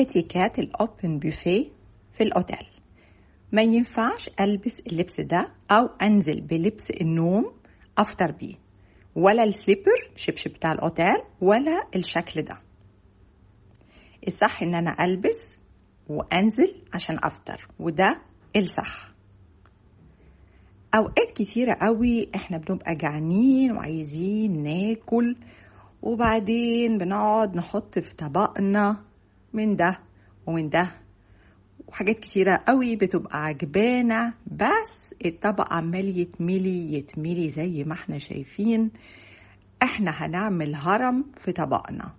اتيكات الاوبن بوفيه في الاوتيل ما ينفعش البس اللبس ده او انزل بلبس النوم افطر بيه ولا السليبر شبشب بتاع الاوتيل ولا الشكل ده الصح ان انا البس وانزل عشان افطر وده الصح اوقات كتيره قوي احنا بنبقى جعانين وعايزين ناكل وبعدين بنقعد نحط في طبقنا من ده ومن ده وحاجات كتيرة قوي بتبقى عجبانة بس الطبق عمال يتملي يتملي زي ما احنا شايفين احنا هنعمل هرم في طبقنا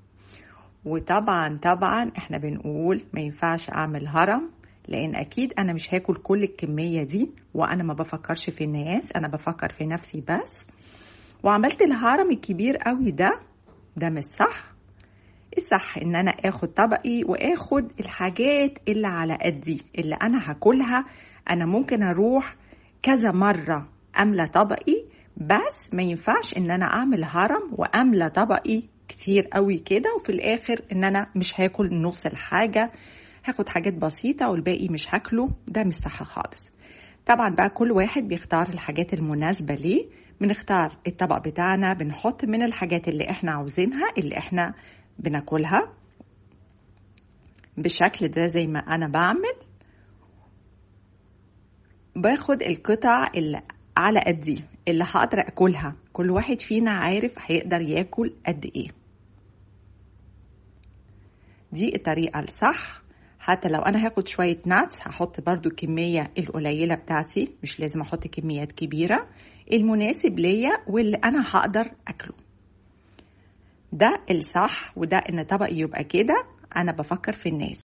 وطبعا طبعا احنا بنقول ما ينفعش اعمل هرم لان اكيد انا مش هاكل كل الكمية دي وانا ما بفكرش في الناس انا بفكر في نفسي بس وعملت الهرم الكبير قوي ده ده مش صح الصح ان انا اخد طبقي واخد الحاجات اللي على قدي اللي انا هاكلها انا ممكن اروح كذا مره املى طبقي بس ما ينفعش ان انا اعمل هرم واملى طبقي كتير قوي كده وفي الاخر ان انا مش هاكل نص الحاجه هاخد حاجات بسيطه والباقي مش هاكله ده مش صح خالص طبعا بقى كل واحد بيختار الحاجات المناسبه ليه بنختار الطبق بتاعنا بنحط من الحاجات اللي احنا عاوزينها اللي احنا بناكلها بالشكل ده زي ما انا بعمل باخد القطع اللي على قدي اللي هقدر اكلها كل واحد فينا عارف هيقدر ياكل قد ايه دي الطريقة الصح حتى لو انا هاخد شوية ناتس هحط برضو الكمية القليلة بتاعتي مش لازم احط كميات كبيرة المناسب ليا واللي انا هقدر اكله ده الصح وده ان طبقي يبقى كده انا بفكر في الناس